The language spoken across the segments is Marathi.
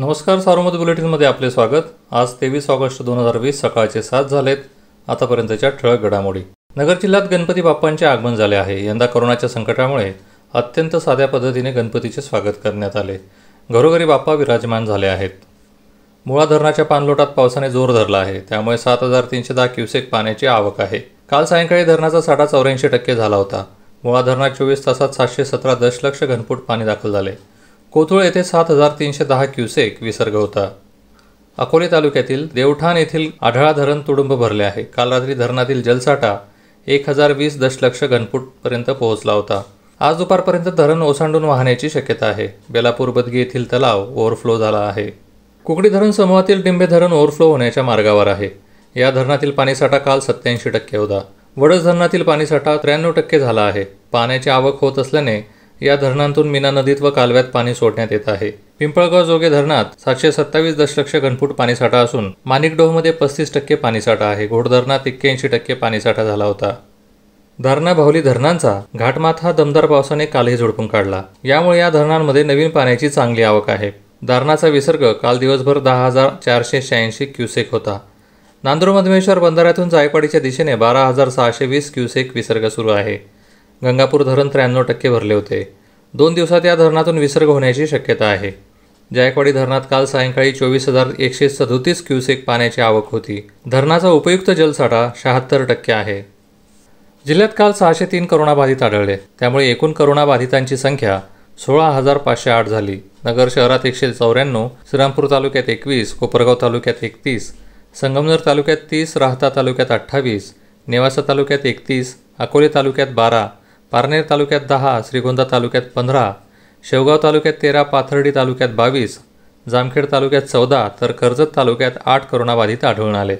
नमस्कार सार्वमत बुलेटिनमध्ये आपले स्वागत आज तेवीस ऑगस्ट दोन हजार वीस सकाळचे सात झालेत आतापर्यंतच्या ठळक घडामोडी नगर जिल्ह्यात गणपती बाप्पांचे आगमन झाले आहे यंदा कोरोनाच्या संकटामुळे अत्यंत साध्या पद्धतीने गणपतीचे स्वागत करण्यात आले घरोघरी बाप्पा विराजमान झाले आहेत मुळा धरणाच्या पाणलोटात पावसाने जोर धरला आहे त्यामुळे सात हजार तीनशे दहा क्युसेक पाण्याची आवक आहे काल सायंकाळी धरणाचा साठा चौऱ्याऐंशी टक्के झाला होता मुळा धरणात चोवीस तासात सातशे सतरा दशलक्ष घनफूट पाणी दाखल झाले कोथुळ येथे सात हजार तीनशे दहा क्युसेक विसर्ग होता अकोले तालुक्यातील देवठाण येथील आढळा धरण तुडुंब भरले आहे काल रात्री धरणातील जलसाठा एक हजार वीस दशलक्ष घनफूटपर्यंत पोहोचला होता आज दुपारपर्यंत धरण ओसांडून वाहण्याची शक्यता आहे बेलापूर बदगी येथील तलाव ओव्हरफ्लो झाला आहे कुकडी धरण समूहातील डिंबे धरण ओव्हरफ्लो होण्याच्या मार्गावर आहे या धरणातील पाणीसाठा काल सत्याऐंशी टक्के होता वडस धरणातील पाणीसाठा त्र्याण्णव टक्के झाला आहे पाण्याची आवक होत असल्याने या धरणांतून मीना नदीत व कालव्यात पाणी सोडण्यात येत आहे पिंपळगाव जोगे धरणात सातशे सत्तावीस दशलक्ष घनफूट पाणीसाठा असून मानिकडोहमध्ये पस्तीस टक्के पाणीसाठा आहे घोड धरणात एक्क्याऐंशी टक्के पाणीसाठा झाला होता धारणा भावली धरणांचा घाटमाथ हा दमदार पावसाने कालही झोडपून काढला यामुळे या धरणांमध्ये नवीन पाण्याची चांगली आवक आहे धारणाचा विसर्ग काल दिवसभर दहा हजार चारशे शहाऐंशी क्युसेक होता नांदूर मधमेश्वर बंधाऱ्यातून जायकवाडीच्या दिशेने बारा हजार सहाशे वीस क्युसेक विसर्ग सुरू आहे गंगापूर धरण त्र्याण्णव टक्के भरले होते दोन दिवसात या धरणातून विसर्ग होण्याची शक्यता आहे जायकवाडी धरणात काल सायंकाळी चोवीस हजार एकशे सदोतीस क्युसेक पाण्याची आवक होती धरणाचा उपयुक्त जलसाठा शहात्तर टक्के आहे जिल्ह्यात काल सहाशे तीन करोनाबाधित आढळले त्यामुळे एकूण करोनाबाधितांची संख्या सोळा हजार पाचशे आठ झाली नगर शहरात एकशे चौऱ्याण्णव श्रीरामपूर तालुक्यात एकवीस कोपरगाव तालुक्यात एकतीस संगमनेर तालुक्यात तीस राहता तालुक्यात अठ्ठावीस नेवासा तालुक्यात एकतीस अकोले तालुक्यात बारा पारनेर तालुक्यात दहा श्रीगोंदा तालुक्यात पंधरा शेवगाव तालुक्यात तेरा पाथर्डी तालुक्यात बावीस जामखेड तालुक्यात चौदा तर कर्जत तालुक्यात आठ करोनाबाधित आढळून आले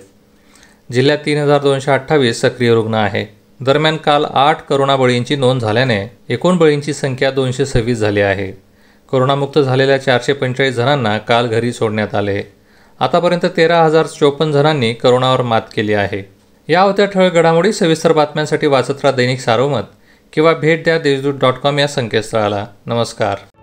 जिल्ह्यात तीन हजार दोनशे अठ्ठावीस सक्रिय रुग्ण आहे दरम्यान काल आठ करोना बळींची नोंद झाल्याने एकूण बळींची संख्या दोनशे सव्वीस झाली आहे कोरोनामुक्त झालेल्या चारशे पंचेचाळीस जणांना काल घरी सोडण्यात आले आतापर्यंत तेरा हजार चोपन्न जणांनी करोनावर मात केली आहे या होत्या ठळ घडामोडी सविस्तर बातम्यांसाठी वाचत राहा दैनिक सारोमत किंवा भेट द्या देशदूत डॉट कॉम या संकेतस्थळाला नमस्कार